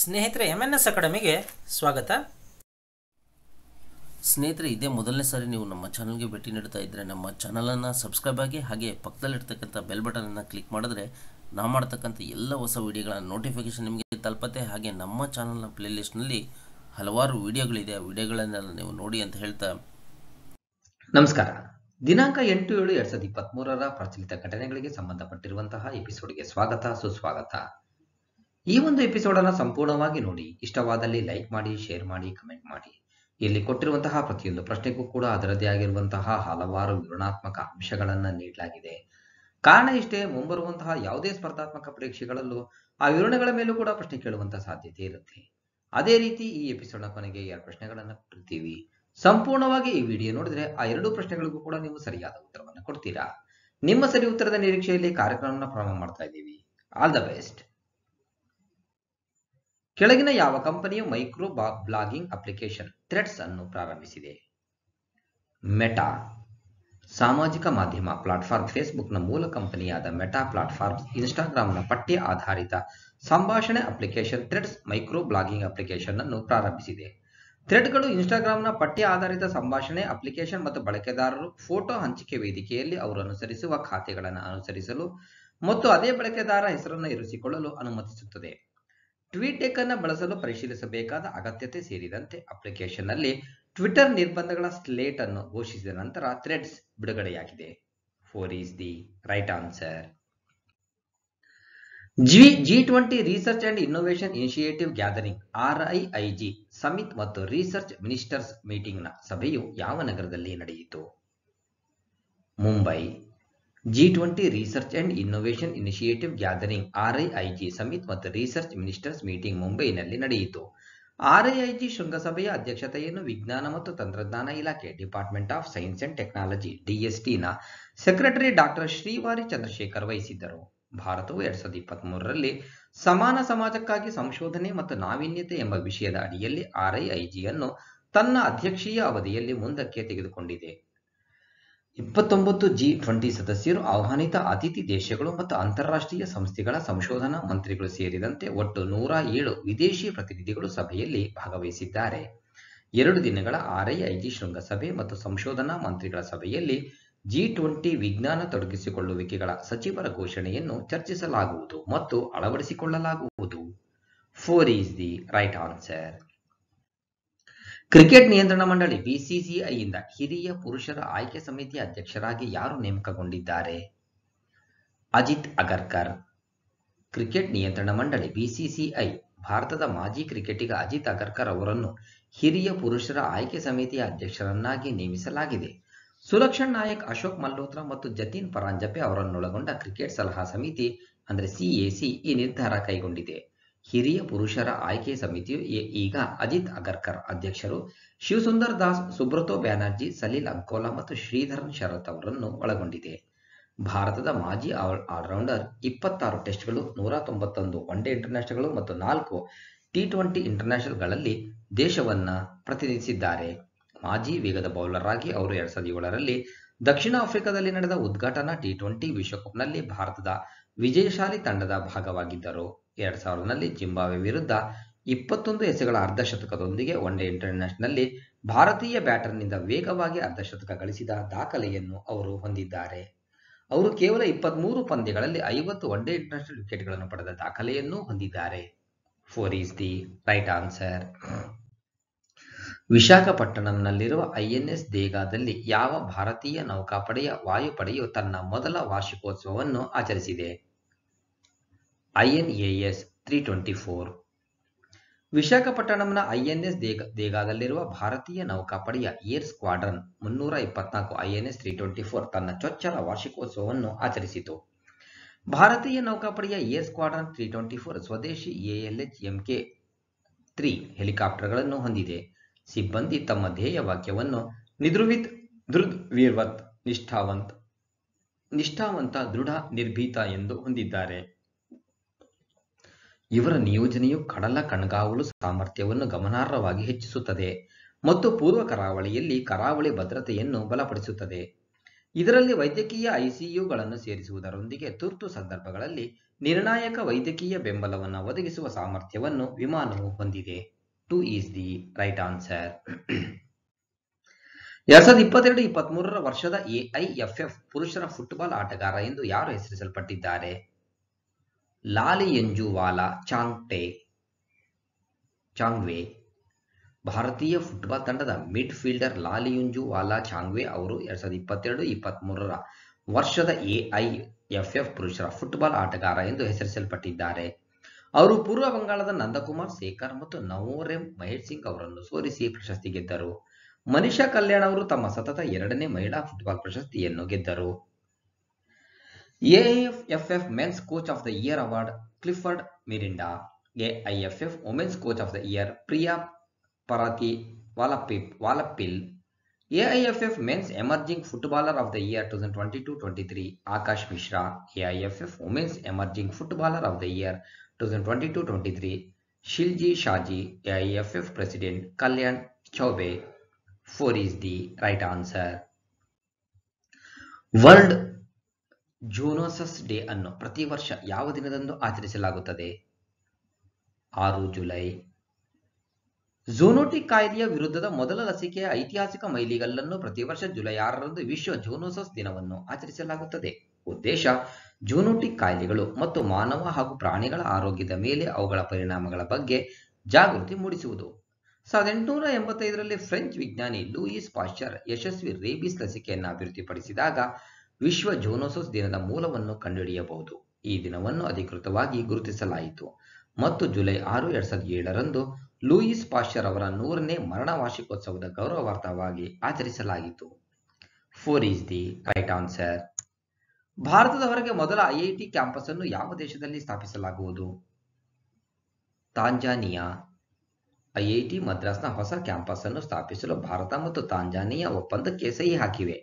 ಸ್ನೇಹಿತರೆ M N S ಅಕಾಡೆಮಿಗೆ ಸ್ವಾಗತ ಸ್ನೇಹಿತರೆ ಇದೇ ಮೊದಲನೇ ಸಾರಿ ನೀವು ನಮ್ಮ ಚಾನಲ್ಗೆ ಭೇಟಿ ನೀಡ್ತಾ ಇದ್ದರೆ ನಮ್ಮ ಚಾನಲನ್ನು ಸಬ್ಸ್ಕ್ರೈಬ್ ಆಗಿ ಹಾಗೆ ಪಕ್ಕದಲ್ಲಿರ್ತಕ್ಕಂಥ ಬೆಲ್ ಬಟನನ್ನು ಕ್ಲಿಕ್ ಮಾಡಿದ್ರೆ ನಾವು ಮಾಡ್ತಕ್ಕಂಥ ಎಲ್ಲ ಹೊಸ ವಿಡಿಯೋಗಳ ನೋಟಿಫಿಕೇಶನ್ ನಿಮಗೆ ತಲುಪತ್ತೆ ಹಾಗೆ ನಮ್ಮ ಚಾನಲ್ನ ಪ್ಲೇಲಿಸ್ಟ್ನಲ್ಲಿ ಹಲವಾರು ವಿಡಿಯೋಗಳಿದೆ ಆ ವಿಡಿಯೋಗಳನ್ನೆಲ್ಲ ನೀವು ನೋಡಿ ಅಂತ ಹೇಳ್ತಾ ನಮಸ್ಕಾರ ದಿನಾಂಕ ಎಂಟು ಏಳು ಎರಡ್ ಸಾವಿರದ ಇಪ್ಪತ್ತ್ಮೂರರ ಪ್ರಚಲಿತ ಘಟನೆಗಳಿಗೆ ಸಂಬಂಧಪಟ್ಟಿರುವಂತಹ ಎಪಿಸೋಡ್ಗೆ ಸ್ವಾಗತ ಸುಸ್ವಾಗತ ಈ ಒಂದು ಅನ್ನ ಸಂಪೂರ್ಣವಾಗಿ ನೋಡಿ ಇಷ್ಟವಾದಲ್ಲಿ ಲೈಕ್ ಮಾಡಿ ಶೇರ್ ಮಾಡಿ ಕಮೆಂಟ್ ಮಾಡಿ ಇಲ್ಲಿ ಕೊಟ್ಟಿರುವಂತಹ ಪ್ರತಿಯೊಂದು ಪ್ರಶ್ನೆಗೂ ಕೂಡ ಅದರದೇ ಆಗಿರುವಂತಹ ಹಲವಾರು ವಿವರಣಾತ್ಮಕ ಅಂಶಗಳನ್ನ ನೀಡಲಾಗಿದೆ ಕಾರಣ ಇಷ್ಟೇ ಮುಂಬರುವಂತಹ ಯಾವುದೇ ಸ್ಪರ್ಧಾತ್ಮಕ ಪರೀಕ್ಷೆಗಳಲ್ಲೂ ಆ ವಿವರಣೆಗಳ ಮೇಲೂ ಕೂಡ ಪ್ರಶ್ನೆ ಕೇಳುವಂತಹ ಸಾಧ್ಯತೆ ಇರುತ್ತೆ ಅದೇ ರೀತಿ ಈ ಎಪಿಸೋಡ್ನ ಕೊನೆಗೆ ಎರಡು ಪ್ರಶ್ನೆಗಳನ್ನು ಕೊಟ್ಟಿರ್ತೀವಿ ಸಂಪೂರ್ಣವಾಗಿ ಈ ವಿಡಿಯೋ ನೋಡಿದ್ರೆ ಆ ಎರಡು ಪ್ರಶ್ನೆಗಳಿಗೂ ಕೂಡ ನೀವು ಸರಿಯಾದ ಉತ್ತರವನ್ನು ಕೊಡ್ತೀರಾ ನಿಮ್ಮ ಸರಿ ಉತ್ತರದ ನಿರೀಕ್ಷೆಯಲ್ಲಿ ಕಾರ್ಯಕ್ರಮವನ್ನು ಪ್ರಾರಂಭ ಮಾಡ್ತಾ ಇದ್ದೀವಿ ಆಲ್ ದ ಬೆಸ್ಟ್ ಕೆಳಗಿನ ಯಾವ ಕಂಪನಿಯು ಮೈಕ್ರೋ ಬ್ಲಾಗಿಂಗ್ ಅಪ್ಲಿಕೇಶನ್ ಥ್ರೆಡ್ಸ್ ಅನ್ನು ಪ್ರಾರಂಭಿಸಿದೆ ಮೆಟಾ ಸಾಮಾಜಿಕ ಮಾಧ್ಯಮ ಪ್ಲಾಟ್ಫಾರ್ಮ್ ಫೇಸ್ಬುಕ್ನ ಮೂಲ ಕಂಪನಿಯಾದ ಮೆಟಾ ಪ್ಲಾಟ್ಫಾರ್ಮ್ ಇನ್ಸ್ಟಾಗ್ರಾಮ್ನ ಪಠ್ಯ ಆಧಾರಿತ ಸಂಭಾಷಣೆ application Threads micro blogging application ಅನ್ನು ಪ್ರಾರಂಭಿಸಿದೆ ಥ್ರೆಡ್ಗಳು ಇನ್ಸ್ಟಾಗ್ರಾಮ್ನ ಪಠ್ಯ ಆಧಾರಿತ ಸಂಭಾಷಣೆ ಅಪ್ಲಿಕೇಶನ್ ಮತ್ತು ಬಳಕೆದಾರರು ಫೋಟೋ ಹಂಚಿಕೆ ವೇದಿಕೆಯಲ್ಲಿ ಅವರು ಅನುಸರಿಸುವ ಖಾತೆಗಳನ್ನು ಅನುಸರಿಸಲು ಮತ್ತು ಅದೇ ಬಳಕೆದಾರ ಹೆಸರನ್ನು ಇರಿಸಿಕೊಳ್ಳಲು ಅನುಮತಿಸುತ್ತದೆ ಟ್ವೀಟೆಕ್ ಅನ್ನು ಬಳಸಲು ಪರಿಶೀಲಿಸಬೇಕಾದ ಅಗತ್ಯತೆ ಸೇರಿದಂತೆ ಅಪ್ಲಿಕೇಶನ್ನಲ್ಲಿ ಟ್ವಿಟರ್ ನಿರ್ಬಂಧಗಳ ಸ್ಲೇಟ್ ಅನ್ನು ಘೋಷಿಸಿದ ನಂತರ ಥ್ರೆಡ್ಸ್ ಬಿಡುಗಡೆಯಾಗಿದೆ four is the right answer G G twenty research and innovation initiative gathering RIIG summit ಮತ್ತು ರಿಸರ್ಚ್ ಮಿನಿಸ್ಟರ್ಸ್ ಮೀಟಿಂಗ್ನ ಸಭೆಯು ಯಾವ ನಗರದಲ್ಲಿ ನಡೆಯಿತು Mumbai G20 research and innovation initiative gathering RIIG summit ಮತ್ತು ರಿಸರ್ಚ್ ಮಿನಿಸ್ಟರ್ಸ್ ಮೀಟಿಂಗ್ ಮುಂಬೈನಲ್ಲಿ ನಡೆಯಿತು ಆರ್ಐಐಜಿ ಶೃಂಗಸಭೆಯ ಅಧ್ಯಕ್ಷತೆಯನ್ನು ವಿಜ್ಞಾನ ಮತ್ತು ತಂತ್ರಜ್ಞಾನ ಇಲಾಖೆ department of science and technology ಡಿಎಸ್ಟಿನ ಸೆಕ್ರೆಟರಿ ಡಾಕ್ಟರ್ ಶ್ರೀವಾರಿ ಚಂದ್ರಶೇಖರ್ ವಹಿಸಿದ್ದರು ಭಾರತವು ಎರಡ್ ಸಾವಿರದ ಇಪ್ಪತ್ತ್ ಮೂರರಲ್ಲಿ ಸಮಾನ ಸಮಾಜಕ್ಕಾಗಿ ಸಂಶೋಧನೆ ಮತ್ತು ನಾವೀನ್ಯತೆ ಎಂಬ ವಿಷಯದ ಅಡಿಯಲ್ಲಿ ಆರ್ಐಐಜಿಯನ್ನು ತನ್ನ ಅಧ್ಯಕ್ಷೀಯ ಅವಧಿಯಲ್ಲಿ ಮುಂದಕ್ಕೆ ತೆಗೆದುಕೊಂಡಿದೆ ಇಪ್ಪತ್ತೊಂಬತ್ತು ಜಿ ಟ್ವೆಂಟಿ ಸದಸ್ಯರು ಆಹ್ವಾನಿತ ಅತಿಥಿ ದೇಶಗಳು ಮತ್ತು ಅಂತಾರಾಷ್ಟ್ರೀಯ ಸಂಸ್ಥೆಗಳ ಸಂಶೋಧನಾ ಮಂತ್ರಿಗಳು ಸೇರಿದಂತೆ ಒಟ್ಟು ನೂರ ಏಳು ವಿದೇಶಿ ಪ್ರತಿನಿಧಿಗಳು ಸಭೆಯಲ್ಲಿ ಭಾಗವಹಿಸಿದ್ದಾರೆ ಎರಡು ದಿನಗಳ ಆರ್ಐಐಟಿ ಶೃಂಗಸಭೆ ಮತ್ತು ಸಂಶೋಧನಾ ಮಂತ್ರಿಗಳ ಸಭೆಯಲ್ಲಿ ಜಿ ಟ್ವೆಂಟಿ ವಿಜ್ಞಾನ ತೊಡಗಿಸಿಕೊಳ್ಳುವಿಕೆಗಳ ಸಚಿವರ ಘೋಷಣೆಯನ್ನು ಚರ್ಚಿಸಲಾಗುವುದು ಮತ್ತು ಅಳವಡಿಸಿಕೊಳ್ಳಲಾಗುವುದು four is the right answer cricket ನಿಯಂತ್ರಣ ಮಂಡಳಿ ಬಿಸಿಸಿಐಯಿಂದ ಹಿರಿಯ ಪುರುಷರ ಆಯ್ಕೆ ಸಮಿತಿಯ ಅಧ್ಯಕ್ಷರಾಗಿ ಯಾರು ನೇಮಕಗೊಂಡಿದ್ದಾರೆ ಅಜಿತ್ ಅಗರ್ಕರ್ ಕ್ರಿಕೆಟ್ ನಿಯಂತ್ರಣ ಮಂಡಳಿ ಬಿಸಿಸಿಐ ಭಾರತದ ಮಾಜಿ ಕ್ರಿಕೆಟಿಗ ಅಜಿತ್ ಅಗರ್ಕರ್ ಅವರನ್ನು ಹಿರಿಯ ಪುರುಷರ ಆಯ್ಕೆ ಸಮಿತಿಯ ಅಧ್ಯಕ್ಷರನ್ನಾಗಿ ನೇಮಿಸಲಾಗಿದೆ ಸುಲಕ್ಷಣ್ ನಾಯಕ್ ಅಶೋಕ್ ಮಲ್ಹೋತ್ರಾ ಮತ್ತು ಜತಿನ್ ಪರಾಂಜಪೆ ಅವರನ್ನೊಳಗೊಂಡ ಕ್ರಿಕೆಟ್ ಸಲಹಾ ಸಮಿತಿ ಅಂದರೆ ಸಿಎಸಿ ಈ ನಿರ್ಧಾರ ಕೈಗೊಂಡಿದೆ ಹಿರಿಯ ಪುರುಷರ ಆಯ್ಕೆ ಸಮಿತಿಯು ಈಗ ಅಜಿತ್ ಅಗರ್ಕರ್ ಅಧ್ಯಕ್ಷರು ಶಿವಸುಂದರ್ ದಾಸ್ ಸುಬ್ರತೋ ಬ್ಯಾನರ್ಜಿ ಸಲೀಲ್ ಅಂಕೋಲಾ ಮತ್ತು ಶ್ರೀಧರನ್ ಶರತ್ ಅವರನ್ನು ಒಳಗೊಂಡಿದೆ ಭಾರತದ ಮಾಜಿ ಆಲ್ ಆಲ್ರೌಂಡರ್ ಇಪ್ಪತ್ತಾರು ಟೆಸ್ಟ್ಗಳು ನೂರ ತೊಂಬತ್ತೊಂದು ಒನ್ ಡೇ ಇಂಟರ್ನ್ಯಾಷನಲ್ಗಳು ಮತ್ತು ನಾಲ್ಕು ಟಿ ಟ್ವೆಂಟಿ ಇಂಟರ್ನ್ಯಾಷನಲ್ಗಳಲ್ಲಿ ದೇಶವನ್ನ ಪ್ರತಿನಿಧಿಸಿದ್ದಾರೆ ಮಾಜಿ ವೇಗದ ಬೌಲರ್ ಆಗಿ ಅವರು ಎರಡ್ ಸಾವಿರದ ಏಳರಲ್ಲಿ ದಕ್ಷಿಣ ಆಫ್ರಿಕಾದಲ್ಲಿ ನಡೆದ ಉದ್ಘಾಟನಾ ಟಿ ಟ್ವೆಂಟಿ ವಿಶ್ವಕಪ್ನಲ್ಲಿ ಭಾರತದ ವಿಜಯಶಾಲಿ ತಂಡದ ಭಾಗವಾಗಿದ್ದರು ಎರಡ್ ಸಾವಿರದಲ್ಲಿ ಜಿಂಬಾಬ್ವೆ ವಿರುದ್ಧ ಇಪ್ಪತ್ತೊಂದು ಎಸೆಗಳ ಅರ್ಧಶತಕದೊಂದಿಗೆ ಇಂಟರ್ನ್ಯಾಷನಲ್ ನಲ್ಲಿ ಭಾರತೀಯ ಬ್ಯಾಟರ್ನಿಂದ ವೇಗವಾಗಿ ಅರ್ಧಶತಕ ಗಳಿಸಿದ ದಾಖಲೆಯನ್ನು ಅವರು ಹೊಂದಿದ್ದಾರೆ ಅವರು ಕೇವಲ ಇಪ್ಪತ್ತ್ ಮೂರು ಪಂದ್ಯಗಳಲ್ಲಿ ಐವತ್ತು ಡೇ ಇಂಟರ್ನ್ಯಾಷನಲ್ ವಿಕೆಟ್ಗಳನ್ನು ಪಡೆದ ದಾಖಲೆಯನ್ನು ಹೊಂದಿದ್ದಾರೆ four is the right answer ವಿಶಾಖಪಟ್ಟಣಂನಲ್ಲಿರುವ ಐಎನ್ಎಸ್ ದೇಗಾದಲ್ಲಿ ಯಾವ ಭಾರತೀಯ ನೌಕಾಪಡೆಯ ವಾಯುಪಡೆಯು ತನ್ನ ಮೊದಲ ವಾರ್ಷಿಕೋತ್ಸವವನ್ನು ಆಚರಿಸಿದೆ ಐಎನ್ಎಎಸ್ ತ್ರೀ ಟ್ವೆಂಟಿ ಫೋರ್ ವಿಶಾಖಪಟ್ಟಣಂನ ಐಎನ್ಎಸ್ ದೇಗ ದೇಗಾದಲ್ಲಿರುವ ಭಾರತೀಯ ನೌಕಾಪಡೆಯ ಏರ್ ಸ್ಕ್ವಾಡ್ರನ್ ಮುನ್ನೂರ ಇಪ್ಪತ್ನಾಲ್ಕು ಐಎನ್ಎಸ್ ತ್ರೀ ಟ್ವೆಂಟಿ ಫೋರ್ ತನ್ನ ಚೊಚ್ಚಲ ವಾರ್ಷಿಕೋತ್ಸವವನ್ನು ಆಚರಿಸಿತು ಭಾರತೀಯ ನೌಕಾಪಡೆಯ air squadron three twenty four ಸ್ವದೇಶಿ ಎಎಲ್ಎಚ್ ಎಂಕೆ ತ್ರೀ ಹೆಲಿಕಾಪ್ಟರ್ಗಳನ್ನು ಹೊಂದಿದೆ ಸಿಬ್ಬಂದಿ ತಮ್ಮ ಧ್ಯೇಯ ವಾಕ್ಯವನ್ನು ನಿದ್ರುವಿತ್ ಧೃದ್ ವೀರ್ವತ್ ನಿಷ್ಠಾವಂತ್ ನಿಷ್ಠಾವಂತ ದೃಢ ನಿರ್ಭೀತ ಎಂದು ಹೊಂದಿದ್ದಾರೆ ಇವರ ನಿಯೋಜನೆಯು ಕಡಲ ಕಣ್ಗಾವಲು ಸಾಮರ್ಥ್ಯವನ್ನು ಗಮನಾರ್ಹವಾಗಿ ಹೆಚ್ಚಿಸುತ್ತದೆ ಮತ್ತು ಪೂರ್ವ ಕರಾವಳಿಯಲ್ಲಿ ಕರಾವಳಿ ಭದ್ರತೆಯನ್ನು ಬಲಪಡಿಸುತ್ತದೆ ಇದರಲ್ಲಿ ವೈದ್ಯಕೀಯ ಐಸಿಯುಗಳನ್ನು ಸೇರಿಸುವುದರೊಂದಿಗೆ ತುರ್ತು ಸಂದರ್ಭಗಳಲ್ಲಿ ನಿರ್ಣಾಯಕ ವೈದ್ಯಕೀಯ ಬೆಂಬಲವನ್ನು ಒದಗಿಸುವ ಸಾಮರ್ಥ್ಯವನ್ನು ವಿಮಾನವು ಹೊಂದಿದೆ two is the right answer ಎರಡ್ ಸಾವಿರದ ಇಪ್ಪತ್ತೆರಡು ಇಪ್ಪತ್ತ್ ಮೂರರ ವರ್ಷದ ಎಐಎಫ್ಎಫ್ ಪುರುಷರ ಫುಟ್ಬಾಲ್ ಆಟಗಾರ ಎಂದು ಯಾರು ಹೆಸರಿಸಲ್ಪಟ್ಟಿದ್ದಾರೆ ಲಾಲಿಯುಂಜುವಾಲಾ ಚಾಂಗ್ಟೆ ಚಾಂಗ್ವೆ ಭಾರತೀಯ ಫುಟ್ಬಾಲ್ ತಂಡದ ಮಿಡ್ ಫೀಲ್ಡರ್ ಲಾಲಿಯುಂಜುವಾಲಾ ಚಾಂಗ್ವೆ ಅವರು ಎರಡ್ ಸಾವಿರದ ಇಪ್ಪತ್ತೆರಡು ಮೂರರ ವರ್ಷದ ಎಐ ಎಫ್ ಎಫ್ ಪುರುಷರ ಫುಟ್ಬಾಲ್ ಆಟಗಾರ ಎಂದು ಹೆಸರಿಸಲ್ಪಟ್ಟಿದ್ದಾರೆ ಅವರು ಪೂರ್ವ ಬಂಗಾಳದ ನಂದಕುಮಾರ್ ಶೇಖರ್ ಮತ್ತು ನವೋರೆಂ ಮಹೇಶ್ ಸಿಂಗ್ ಅವರನ್ನು ಸೋಲಿಸಿ ಪ್ರಶಸ್ತಿ ಗೆದ್ದರು ಮನೀಷಾ ಕಲ್ಯಾಣ್ ಅವರು ತಮ್ಮ ಸತತ ಎರಡನೇ ಮಹಿಳಾ ಫುಟ್ಬಾಲ್ ಪ್ರಶಸ್ತಿಯನ್ನು ಗೆದ್ದರು AIFF Men's Coach of the Year Award Clifford Mirinda, AIFF Women's Coach of the Year Priya Parati. Walappil, AIFF Men's Emerging Footballer of the Year 2022-23 Akash Mishra, AIFF Women's Emerging Footballer of the Year 2022-23 Shilji Shaji, AIFF President Kalyan Chobe. 4 is the right answer. World zoonoses day ಅನ್ನು ಪ್ರತಿ ವರ್ಷ ಯಾವ ದಿನದಂದು ಆಚರಿಸಲಾಗುತ್ತದೆ ಆರು July ಝೋನೋಟಿಕ್ ಕಾಯ್ದೆಯ ವಿರುದ್ಧದ ಮೊದಲ ಲಸಿಕೆಯ ಐತಿಹಾಸಿಕ ಮೈಲಿಗಲ್ಲನ್ನು ಪ್ರತಿ ವರ್ಷ ಜುಲೈ ಆರರಂದು ವಿಶ್ವ ಜೂನೋಸಸ್ ದಿನವನ್ನು ಆಚರಿಸಲಾಗುತ್ತದೆ ಉದ್ದೇಶ ಜೂನೋಟಿಕ್ ಕಾಯಿಲೆಗಳು ಮತ್ತು ಮಾನವ ಹಾಗೂ ಪ್ರಾಣಿಗಳ ಆರೋಗ್ಯದ ಮೇಲೆ ಅವುಗಳ ಪರಿಣಾಮಗಳ ಬಗ್ಗೆ ಜಾಗೃತಿ ಮೂಡಿಸುವುದು ಸಾವಿರದ ಎಂಟುನೂರ ಎಂಬತ್ತೈದರಲ್ಲಿ ಫ್ರೆಂಚ್ ವಿಜ್ಞಾನಿ ಲೂಯಿಸ್ ಪಾಶ್ಚರ್ ಯಶಸ್ವಿ ರೇಬಿಸ್ ಲಸಿಕೆಯನ್ನು ಅಭಿವೃದ್ಧಿಪಡಿಸಿದಾಗ ವಿಶ್ವ ಜೋನೋಸಸ್ ದಿನದ ಮೂಲವನ್ನು ಕಂಡುಹಿಡಿಯಬಹುದು ಈ ದಿನವನ್ನು ಅಧಿಕೃತವಾಗಿ ಗುರುತಿಸಲಾಯಿತು ಮತ್ತು ಜುಲೈ ಆರು ಎರಡ್ ಸಾವಿರದ ಏಳರಂದು ಲೂಯಿಸ್ ಪಾಶ್ಚರ್ ಅವರ ನೂರನೇ ಮರಣ ವಾರ್ಷಿಕೋತ್ಸವದ ಗೌರವಾರ್ಥವಾಗಿ ಆಚರಿಸಲಾಯಿತು four is the right answer ಭಾರತದ ಹೊರಗೆ ಮೊದಲ ಐಐಟಿ ಕ್ಯಾಂಪಸ್ ಅನ್ನು ಯಾವ ದೇಶದಲ್ಲಿ ಸ್ಥಾಪಿಸಲಾಗುವುದು ತಾಂಜಾನಿಯಾ ಐಐಟಿ ಮದ್ರಾಸ್ನ ಹೊಸ ಕ್ಯಾಂಪಸ್ ಅನ್ನು ಸ್ಥಾಪಿಸಲು ಭಾರತ ಮತ್ತು ತಾಂಜಾನಿಯಾ ಒಪ್ಪಂದಕ್ಕೆ ಸಹಿ ಹಾಕಿವೆ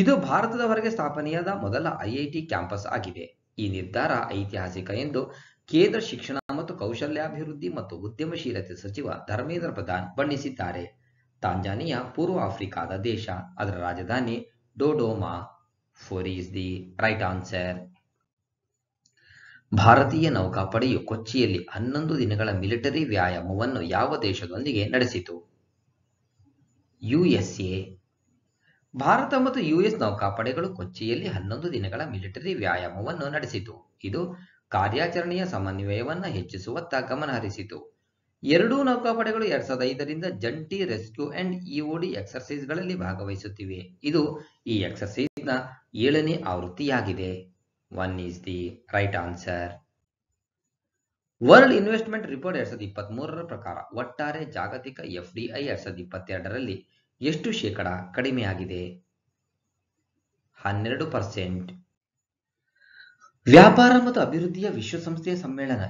ಇದು ಭಾರತದವರೆಗೆ ಸ್ಥಾಪನೆಯಾದ ಮೊದಲ ಐಐಟಿ ಕ್ಯಾಂಪಸ್ ಆಗಿದೆ ಈ ನಿರ್ಧಾರ ಐತಿಹಾಸಿಕ ಎಂದು ಕೇಂದ್ರ ಶಿಕ್ಷಣ ಮತ್ತು ಕೌಶಲ್ಯಾಭಿವೃದ್ಧಿ ಮತ್ತು ಉದ್ಯಮಶೀಲತೆ ಸಚಿವ ಧರ್ಮೇಂದ್ರ ಪ್ರಧಾನ್ ಬಣ್ಣಿಸಿದ್ದಾರೆ ತಾಂಜಾನಿಯ ಪೂರ್ವ ಆಫ್ರಿಕಾದ ದೇಶ ಅದರ ರಾಜಧಾನಿ Dodoma four is the right answer ಭಾರತೀಯ ನೌಕಾಪಡೆಯು ಕೊಚ್ಚಿಯಲ್ಲಿ ಹನ್ನೊಂದು ದಿನಗಳ ಮಿಲಿಟರಿ ವ್ಯಾಯಾಮವನ್ನು ಯಾವ ದೇಶದೊಂದಿಗೆ ನಡೆಸಿತು ಯುಎಸ್ಎ ಭಾರತ ಮತ್ತು ಯುಎಸ್ ನೌಕಾಪಡೆಗಳು ಕೊಚ್ಚಿಯಲ್ಲಿ ಹನ್ನೊಂದು ದಿನಗಳ ಮಿಲಿಟರಿ ವ್ಯಾಯಾಮವನ್ನು ನಡೆಸಿತು ಇದು ಕಾರ್ಯಾಚರಣೆಯ ಸಮನ್ವಯವನ್ನು ಹೆಚ್ಚಿಸುವತ್ತ ಗಮನಹರಿಸಿತು ಎರಡೂ ನೌಕಾಪಡೆಗಳು ಎರಡ್ ಸಾವಿರದ ಐದರಿಂದ ಜಂಟಿ ರೆಸ್ಕ್ಯೂ ಅಂಡ್ ಇಒಡಿ ಎಕ್ಸರ್ಸೈಸ್ಗಳಲ್ಲಿ ಭಾಗವಹಿಸುತ್ತಿವೆ ಇದು ಈ ಎಕ್ಸರ್ಸೈಸ್ನ ಏಳನೇ ಆವೃತ್ತಿಯಾಗಿದೆ one is the right answer world investment report ಎರಡ್ ಸಾವಿರದ ಇಪ್ಪತ್ತ್ ಮೂರರ ಪ್ರಕಾರ ಒಟ್ಟಾರೆ ಜಾಗತಿಕ ಎಫ್ಡಿಐ ಎರಡ್ ಸಾವಿರದ ಇಪ್ಪತ್ತೆರಡರಲ್ಲಿ ಎಷ್ಟು ಶೇಕಡ ಕಡಿಮೆಯಾಗಿದೆ ಹನ್ನೆರಡು ಪರ್ಸೆಂಟ್ ವ್ಯಾಪಾರ ಮತ್ತು ಅಭಿವೃದ್ಧಿಯ ವಿಶ್ವಸಂಸ್ಥೆಯ ಸಮ್ಮೇಳನ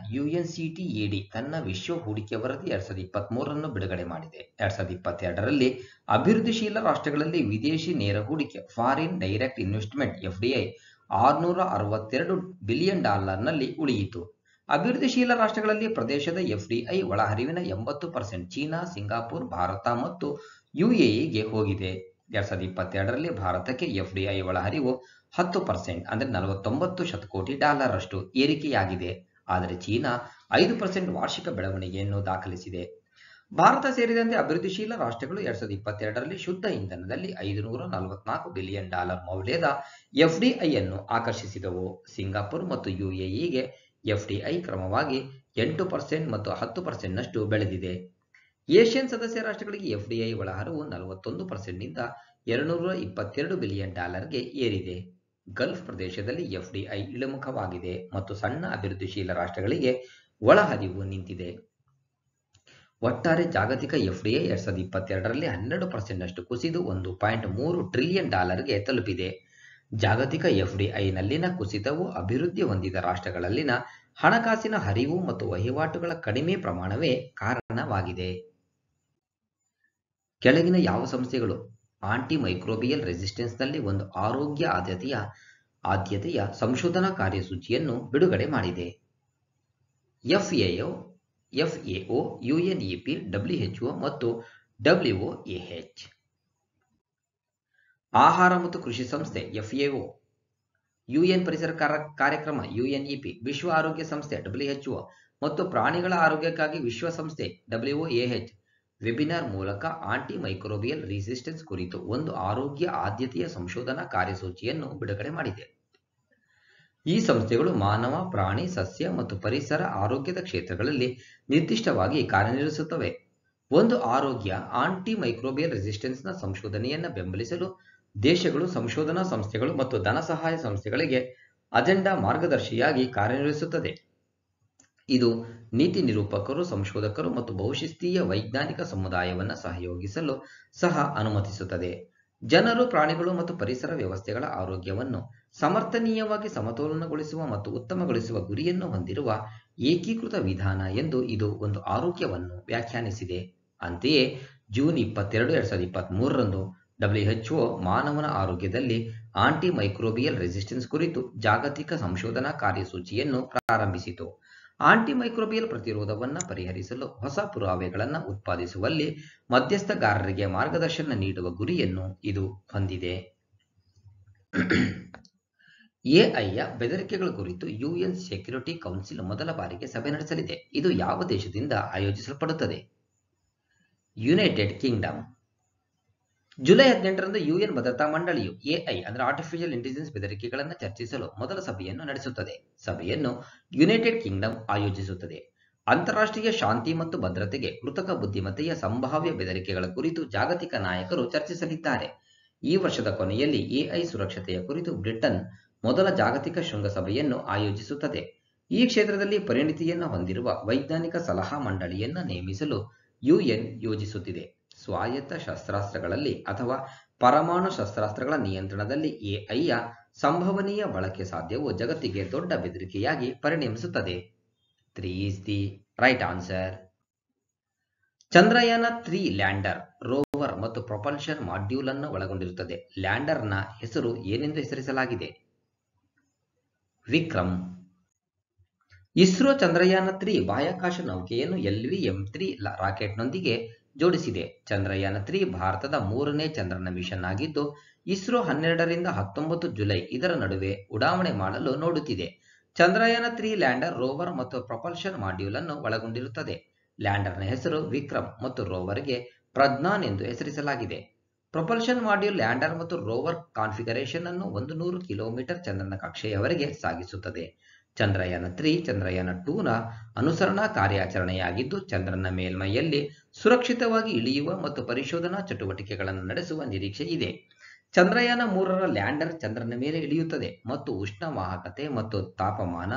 ಸಿಟಿಎಡಿ ತನ್ನ ವಿಶ್ವ ಹೂಡಿಕೆ ವರದಿ ಎರಡ್ ಸಾವಿರದ ಇಪ್ಪತ್ತ್ ಮೂರರನ್ನು ಬಿಡುಗಡೆ ಮಾಡಿದೆ ಎರಡ್ ಸಾವಿರದ ಇಪ್ಪತ್ತೆರಡರಲ್ಲಿ ಅಭಿವೃದ್ಧಿಶೀಲ ರಾಷ್ಟ್ರಗಳಲ್ಲಿ ವಿದೇಶಿ ನೇರ ಹೂಡಿಕೆ ಫಾರಿನ್ ಡೈರೆಕ್ಟ್ ಇನ್ವೆಸ್ಟ್ಮೆಂಟ್ ಎಫ್ಡಿಐ ಆರುನೂರ ಅರವತ್ತೆರಡು ಬಿಲಿಯನ್ ಡಾಲರ್ನಲ್ಲಿ ಉಳಿಯಿತು ಅಭಿವೃದ್ಧಿಶೀಲ ರಾಷ್ಟ್ರಗಳಲ್ಲಿ ಪ್ರದೇಶದ ಎಫ್ಡಿಐ ಒಳಹರಿವಿನ ಎಂಬತ್ತು ಪರ್ಸೆಂಟ್ ಚೀನಾ ಸಿಂಗಾಪುರ್ ಭಾರತ ಮತ್ತು ಯುಎಇಗೆ ಹೋಗಿದೆ ಎರಡ್ ಸಾವಿರದ ಇಪ್ಪತ್ತೆರಡರಲ್ಲಿ ಭಾರತಕ್ಕೆ ಎಫ್ ಡಿ ಐ ಒಳಹರಿವು ಹತ್ತು ಪರ್ಸೆಂಟ್ ಅಂದ್ರೆ ನಲವತ್ತೊಂಬತ್ತು ಶತಕೋಟಿ ಡಾಲರ್ ಅಷ್ಟು ಏರಿಕೆಯಾಗಿದೆ ಆದರೆ ಚೀನಾ ಐದು ಪರ್ಸೆಂಟ್ ವಾರ್ಷಿಕ ಬೆಳವಣಿಗೆಯನ್ನು ದಾಖಲಿಸಿದೆ ಭಾರತ ಸೇರಿದಂತೆ ಅಭಿವೃದ್ಧಿಶೀಲ ರಾಷ್ಟ್ರಗಳು ಎರಡ್ ಸಾವಿರದ ಇಪ್ಪತ್ತೆರಡರಲ್ಲಿ ಶುದ್ಧ ಇಂಧನದಲ್ಲಿ ಐದುನೂರ ನಲವತ್ನಾಲ್ಕು ಬಿಲಿಯನ್ ಡಾಲರ್ ಮೌಲ್ಯದ ಎಫ್ಡಿಐ ಅನ್ನು ಆಕರ್ಷಿಸಿದವು ಸಿಂಗಾಪುರ್ ಮತ್ತು ಯುಎಇಗೆ ಎಫ್ಡಿಐ ಕ್ರಮವಾಗಿ ಎಂಟು ಪರ್ಸೆಂಟ್ ಮತ್ತು ಹತ್ತು ಪರ್ಸೆಂಟ್ನಷ್ಟು ಬೆಳೆದಿದೆ ಏಷ್ಯನ್ ಸದಸ್ಯ ರಾಷ್ಟ್ರಗಳಿಗೆ ಎಫ್ಡಿಐ ಒಳಹರಿವು ನಲವತ್ತೊಂದು ಪರ್ಸೆಂಟ್ನಿಂದ ಎರಡುನೂರ ಇಪ್ಪತ್ತೆರಡು ಬಿಲಿಯನ್ ಡಾಲರ್ಗೆ ಏರಿದೆ ಗಲ್ಫ್ ಪ್ರದೇಶದಲ್ಲಿ ಎಫ್ಡಿಐ ಇಳಿಮುಖವಾಗಿದೆ ಮತ್ತು ಸಣ್ಣ ಅಭಿವೃದ್ಧಿಶೀಲ ರಾಷ್ಟ್ರಗಳಿಗೆ ಒಳಹರಿವು ನಿಂತಿದೆ ಒಟ್ಟಾರೆ ಜಾಗತಿಕ ಎಫ್ಡಿಐ ಎರಡ್ ಸಾವಿರದ ಇಪ್ಪತ್ತೆರಡರಲ್ಲಿ ಹನ್ನೆರಡು ಪರ್ಸೆಂಟ್ನಷ್ಟು ಕುಸಿದು ಒಂದು ಪಾಯಿಂಟ್ ಮೂರು ಟ್ರಿಲಿಯನ್ ಡಾಲರ್ಗೆ ತಲುಪಿದೆ ಜಾಗತಿಕ ಎಫ್ಡಿಐನಲ್ಲಿನ ಕುಸಿತವು ಅಭಿವೃದ್ಧಿ ಹೊಂದಿದ ರಾಷ್ಟ್ರಗಳಲ್ಲಿನ ಹಣಕಾಸಿನ ಹರಿವು ಮತ್ತು ವಹಿವಾಟುಗಳ ಕಡಿಮೆ ಪ್ರಮಾಣವೇ ಕಾರಣವಾಗಿದೆ ಕೆಳಗಿನ ಯಾವ ಸಂಸ್ಥೆಗಳು ಆಂಟಿ ಮೈಕ್ರೋಬಿಯಲ್ ರೆಸಿಸ್ಟೆನ್ಸ್ನಲ್ಲಿ ಒಂದು ಆರೋಗ್ಯ ಆದ್ಯತೆಯ ಆದ್ಯತೆಯ ಸಂಶೋಧನಾ ಕಾರ್ಯಸೂಚಿಯನ್ನು ಬಿಡುಗಡೆ ಮಾಡಿದೆ ಎಫ್ಎಒ ಎಫ್ಎಒ ಯುಎನ್ಇಪಿ ಒ ಮತ್ತು ಎಚ್ ಆಹಾರ ಮತ್ತು ಕೃಷಿ ಸಂಸ್ಥೆ ಎಒ ಯುಎನ್ ಪರಿಸರ ಕಾರ್ಯಕ್ರಮ ಯುಎನ್ಇಪಿ ವಿಶ್ವ ಆರೋಗ್ಯ ಸಂಸ್ಥೆ ಒ ಮತ್ತು ಪ್ರಾಣಿಗಳ ಆರೋಗ್ಯಕ್ಕಾಗಿ ವಿಶ್ವಸಂಸ್ಥೆ ಡಬ್ಲ್ಯುಒಎಚ್ ವೆಬಿನಾರ್ ಮೂಲಕ ಆಂಟಿ ಮೈಕ್ರೋಬಿಯಲ್ ರೆಸಿಸ್ಟೆನ್ಸ್ ಕುರಿತು ಒಂದು ಆರೋಗ್ಯ ಆದ್ಯತೆಯ ಸಂಶೋಧನಾ ಕಾರ್ಯಸೂಚಿಯನ್ನು ಬಿಡುಗಡೆ ಮಾಡಿದೆ ಈ ಸಂಸ್ಥೆಗಳು ಮಾನವ ಪ್ರಾಣಿ ಸಸ್ಯ ಮತ್ತು ಪರಿಸರ ಆರೋಗ್ಯದ ಕ್ಷೇತ್ರಗಳಲ್ಲಿ ನಿರ್ದಿಷ್ಟವಾಗಿ ಕಾರ್ಯನಿರ್ವಹಿಸುತ್ತವೆ ಒಂದು ಆರೋಗ್ಯ ಆಂಟಿ ಮೈಕ್ರೋಬಿಯಲ್ ರೆಸಿಸ್ಟೆನ್ಸ್ನ ಸಂಶೋಧನೆಯನ್ನು ಬೆಂಬಲಿಸಲು ದೇಶಗಳು ಸಂಶೋಧನಾ ಸಂಸ್ಥೆಗಳು ಮತ್ತು ಧನಸಹಾಯ ಸಂಸ್ಥೆಗಳಿಗೆ ಅಜೆಂಡಾ ಮಾರ್ಗದರ್ಶಿಯಾಗಿ ಕಾರ್ಯನಿರ್ವಹಿಸುತ್ತದೆ ಇದು ನೀತಿ ನಿರೂಪಕರು ಸಂಶೋಧಕರು ಮತ್ತು ಬಹುಶಿಸ್ತೀಯ ವೈಜ್ಞಾನಿಕ ಸಮುದಾಯವನ್ನು ಸಹಯೋಗಿಸಲು ಸಹ ಅನುಮತಿಸುತ್ತದೆ ಜನರು ಪ್ರಾಣಿಗಳು ಮತ್ತು ಪರಿಸರ ವ್ಯವಸ್ಥೆಗಳ ಆರೋಗ್ಯವನ್ನು ಸಮರ್ಥನೀಯವಾಗಿ ಸಮತೋಲನಗೊಳಿಸುವ ಮತ್ತು ಉತ್ತಮಗೊಳಿಸುವ ಗುರಿಯನ್ನು ಹೊಂದಿರುವ ಏಕೀಕೃತ ವಿಧಾನ ಎಂದು ಇದು ಒಂದು ಆರೋಗ್ಯವನ್ನು ವ್ಯಾಖ್ಯಾನಿಸಿದೆ ಅಂತೆಯೇ ಜೂನ್ ಇಪ್ಪತ್ತೆರಡು ಎರಡ್ ಸಾವಿರದ ಇಪ್ಪತ್ತ್ ಮೂರರಂದು ಡಬ್ಲ್ಯುಎಚ್ಒ ಮಾನವನ ಆರೋಗ್ಯದಲ್ಲಿ ಆಂಟಿ ಮೈಕ್ರೋಬಿಯಲ್ ರೆಸಿಸ್ಟೆನ್ಸ್ ಕುರಿತು ಜಾಗತಿಕ ಸಂಶೋಧನಾ ಕಾರ್ಯಸೂಚಿಯನ್ನು ಪ್ರಾರಂಭಿಸಿತು ಆಂಟಿಮೈಕ್ರೋಬಿಯಲ್ ಪ್ರತಿರೋಧವನ್ನು ಪರಿಹರಿಸಲು ಹೊಸ ಪುರಾವೆಗಳನ್ನು ಉತ್ಪಾದಿಸುವಲ್ಲಿ ಮಧ್ಯಸ್ಥಗಾರರಿಗೆ ಮಾರ್ಗದರ್ಶನ ನೀಡುವ ಗುರಿಯನ್ನು ಇದು ಹೊಂದಿದೆ ಎಐಯ ಬೆದರಿಕೆಗಳ ಕುರಿತು ಯುಎನ್ ಸೆಕ್ಯೂರಿಟಿ ಕೌನ್ಸಿಲ್ ಮೊದಲ ಬಾರಿಗೆ ಸಭೆ ನಡೆಸಲಿದೆ ಇದು ಯಾವ ದೇಶದಿಂದ ಆಯೋಜಿಸಲ್ಪಡುತ್ತದೆ ಯುನೈಟೆಡ್ ಕಿಂಗ್ಡಮ್ ಜುಲೈ ಹದಿನೆಂಟರಂದು ಯುಎನ್ ಭದ್ರತಾ ಮಂಡಳಿಯು ಎಐ ಅಂದ್ರೆ ಆರ್ಟಿಫಿಷಿಯಲ್ ಇಂಟೆಲಿಜೆನ್ಸ್ ಬೆದರಿಕೆಗಳನ್ನು ಚರ್ಚಿಸಲು ಮೊದಲ ಸಭೆಯನ್ನು ನಡೆಸುತ್ತದೆ ಸಭೆಯನ್ನು ಯುನೈಟೆಡ್ ಕಿಂಗ್ಡಮ್ ಆಯೋಜಿಸುತ್ತದೆ ಅಂತಾರಾಷ್ಟ್ರೀಯ ಶಾಂತಿ ಮತ್ತು ಭದ್ರತೆಗೆ ಕೃತಕ ಬುದ್ಧಿಮತ್ತೆಯ ಸಂಭಾವ್ಯ ಬೆದರಿಕೆಗಳ ಕುರಿತು ಜಾಗತಿಕ ನಾಯಕರು ಚರ್ಚಿಸಲಿದ್ದಾರೆ ಈ ವರ್ಷದ ಕೊನೆಯಲ್ಲಿ ಎಐ ಸುರಕ್ಷತೆಯ ಕುರಿತು ಬ್ರಿಟನ್ ಮೊದಲ ಜಾಗತಿಕ ಶೃಂಗಸಭೆಯನ್ನು ಆಯೋಜಿಸುತ್ತದೆ ಈ ಕ್ಷೇತ್ರದಲ್ಲಿ ಪರಿಣಿತಿಯನ್ನು ಹೊಂದಿರುವ ವೈಜ್ಞಾನಿಕ ಸಲಹಾ ಮಂಡಳಿಯನ್ನು ನೇಮಿಸಲು ಯುಎನ್ ಯೋಜಿಸುತ್ತಿದೆ ಸ್ವಾಯತ್ತ ಶಸ್ತ್ರಾಸ್ತ್ರಗಳಲ್ಲಿ ಅಥವಾ ಪರಮಾಣು ಶಸ್ತ್ರಾಸ್ತ್ರಗಳ ನಿಯಂತ್ರಣದಲ್ಲಿ ಎಐಯ ಸಂಭವನೀಯ ಬಳಕೆ ಸಾಧ್ಯವು ಜಗತ್ತಿಗೆ ದೊಡ್ಡ ಬೆದರಿಕೆಯಾಗಿ ಪರಿಣಮಿಸುತ್ತದೆ three is the right answer Chandrayaan three lander rover ಮತ್ತು ಪ್ರೊಪಲ್ಷನ್ ಮಾಡ್ಯೂಲ್ ಅನ್ನು ಒಳಗೊಂಡಿರುತ್ತದೆ ಲ್ಯಾಂಡರ್ನ ಹೆಸರು ಏನೆಂದು ಹೆಸರಿಸಲಾಗಿದೆ ವಿಕ್ರಮ್ ಇಸ್ರೋ ಚಂದ್ರಯಾನ ತ್ರೀ ಬಾಹ್ಯಾಕಾಶ ನೌಕೆಯನ್ನು ಎಲ್ವಿ ಎಂ ತ್ರೀ ರಾಕೆಟ್ನೊಂದಿಗೆ ಜೋಡಿಸಿದೆ ಚಂದ್ರಯಾನ ತ್ರೀ ಭಾರತದ ಮೂರನೇ ಚಂದ್ರನ ಮಿಷನ್ ಆಗಿದ್ದು ಇಸ್ರೋ ಹನ್ನೆರಡರಿಂದ ಹತ್ತೊಂಬತ್ತು ಜುಲೈ ಇದರ ನಡುವೆ ಉಡಾವಣೆ ಮಾಡಲು ನೋಡುತ್ತಿದೆ ಚಂದ್ರಯಾನ ತ್ರೀ ಲ್ಯಾಂಡರ್ ರೋವರ್ ಮತ್ತು ಪ್ರಪಲ್ಷನ್ ಮಾಡ್ಯೂಲ್ ಅನ್ನು ಒಳಗೊಂಡಿರುತ್ತದೆ ಲ್ಯಾಂಡರ್ನ ಹೆಸರು ವಿಕ್ರಮ್ ಮತ್ತು ರೋವರ್ಗೆ ಪ್ರಜ್ಞಾನ್ ಎಂದು ಹೆಸರಿಸಲಾಗಿದೆ ಪ್ರೊಪಲ್ಷನ್ ಮಾಡ್ಯೂಲ್ ಲ್ಯಾಂಡರ್ ಮತ್ತು ರೋವರ್ ಕಾನ್ಫಿಗರೇಷನ್ ಅನ್ನು ಒಂದು ನೂರು ಕಿಲೋಮೀಟರ್ ಚಂದ್ರನ ಕಕ್ಷೆಯವರೆಗೆ ಸಾಗಿಸುತ್ತದೆ ಚಂದ್ರಯಾನ ತ್ರೀ ಚಂದ್ರಯಾನ ಟೂನ ಅನುಸರಣಾ ಕಾರ್ಯಾಚರಣೆಯಾಗಿದ್ದು ಚಂದ್ರನ ಮೇಲ್ಮೈಯಲ್ಲಿ ಸುರಕ್ಷಿತವಾಗಿ ಇಳಿಯುವ ಮತ್ತು ಪರಿಶೋಧನಾ ಚಟುವಟಿಕೆಗಳನ್ನು ನಡೆಸುವ ನಿರೀಕ್ಷೆ ಇದೆ ಚಂದ್ರಯಾನ ಮೂರರ ಲ್ಯಾಂಡರ್ ಚಂದ್ರನ ಮೇಲೆ ಇಳಿಯುತ್ತದೆ ಮತ್ತು ಉಷ್ಣ ಉಷ್ಣವಾಹಕತೆ ಮತ್ತು ತಾಪಮಾನ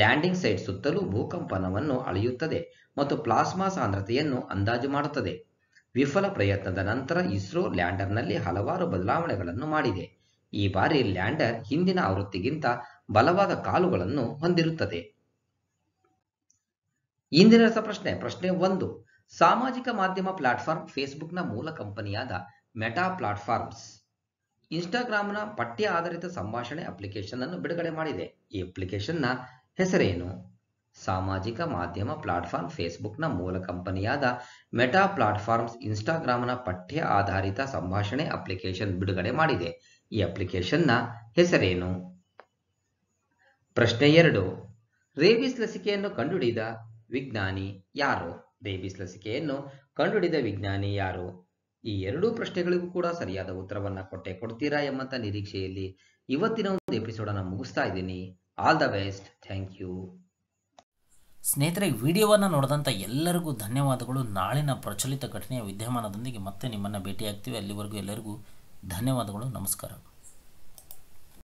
ಲ್ಯಾಂಡಿಂಗ್ ಸೈಟ್ ಸುತ್ತಲೂ ಭೂಕಂಪನವನ್ನು ಅಳೆಯುತ್ತದೆ ಮತ್ತು ಪ್ಲಾಸ್ಮಾ ಸಾಂದ್ರತೆಯನ್ನು ಅಂದಾಜು ಮಾಡುತ್ತದೆ ವಿಫಲ ಪ್ರಯತ್ನದ ನಂತರ ಇಸ್ರೋ ಲ್ಯಾಂಡರ್ನಲ್ಲಿ ಹಲವಾರು ಬದಲಾವಣೆಗಳನ್ನು ಮಾಡಿದೆ ಈ ಬಾರಿ ಲ್ಯಾಂಡರ್ ಹಿಂದಿನ ಆವೃತ್ತಿಗಿಂತ ಬಲವಾದ ಕಾಲುಗಳನ್ನು ಹೊಂದಿರುತ್ತದೆ ಇಂದಿನ ಪ್ರಶ್ನೆ ಪ್ರಶ್ನೆ ಒಂದು ಸಾಮಾಜಿಕ ಮಾಧ್ಯಮ ಪ್ಲಾಟ್ಫಾರ್ಮ್ ಫೇಸ್ಬುಕ್ನ ಮೂಲ ಕಂಪನಿಯಾದ ಮೆಟಾ ಪ್ಲಾಟ್ಫಾರ್ಮ್ಸ್ ಇನ್ಸ್ಟಾಗ್ರಾಮ್ನ ಪಠ್ಯ ಆಧಾರಿತ ಸಂಭಾಷಣೆ ಅಪ್ಲಿಕೇಶನ್ ಅನ್ನು ಬಿಡುಗಡೆ ಮಾಡಿದೆ ಈ ಅಪ್ಲಿಕೇಶನ್ನ ಹೆಸರೇನು ಸಾಮಾಜಿಕ ಮಾಧ್ಯಮ ಪ್ಲಾಟ್ಫಾರ್ಮ್ ಫೇಸ್ಬುಕ್ನ ಮೂಲ ಕಂಪನಿಯಾದ ಮೆಟಾ ಪ್ಲಾಟ್ಫಾರ್ಮ್ಸ್ ಇನ್ಸ್ಟಾಗ್ರಾಮ್ನ ಪಠ್ಯ ಆಧಾರಿತ ಸಂಭಾಷಣೆ ಅಪ್ಲಿಕೇಶನ್ ಬಿಡುಗಡೆ ಮಾಡಿದೆ ಈ ಅಪ್ಲಿಕೇಶನ್ನ ಹೆಸರೇನು ಪ್ರಶ್ನೆ ಎರಡು ರೇಬಿಸ್ ಲಸಿಕೆಯನ್ನು ಕಂಡುಹಿಡಿದ ವಿಜ್ಞಾನಿ ಯಾರು ರೇಬಿಸ್ ಲಸಿಕೆಯನ್ನು ಕಂಡುಹಿಡಿದ ವಿಜ್ಞಾನಿ ಯಾರು ಈ ಎರಡೂ ಪ್ರಶ್ನೆಗಳಿಗೂ ಕೂಡ ಸರಿಯಾದ ಉತ್ತರವನ್ನು ಕೊಟ್ಟೆ ಕೊಡ್ತೀರಾ ಎಂಬಂತ ನಿರೀಕ್ಷೆಯಲ್ಲಿ ಇವತ್ತಿನ ಒಂದು ಎಪಿಸೋಡನ್ನು ಮುಗಿಸ್ತಾ ಇದ್ದೀನಿ all the best thank you ಸ್ನೇಹಿತರೆ ವಿಡಿಯೋವನ್ನು ನೋಡಿದಂಥ ಎಲ್ಲರಿಗೂ ಧನ್ಯವಾದಗಳು ನಾಳಿನ ಪ್ರಚಲಿತ ಘಟನೆಯ ವಿದ್ಯಮಾನದೊಂದಿಗೆ ಮತ್ತೆ ನಿಮ್ಮನ್ನು ಭೇಟಿಯಾಗ್ತೀವಿ ಅಲ್ಲಿವರೆಗೂ ಎಲ್ಲರಿಗೂ ಧನ್ಯವಾದಗಳು ನಮಸ್ಕಾರ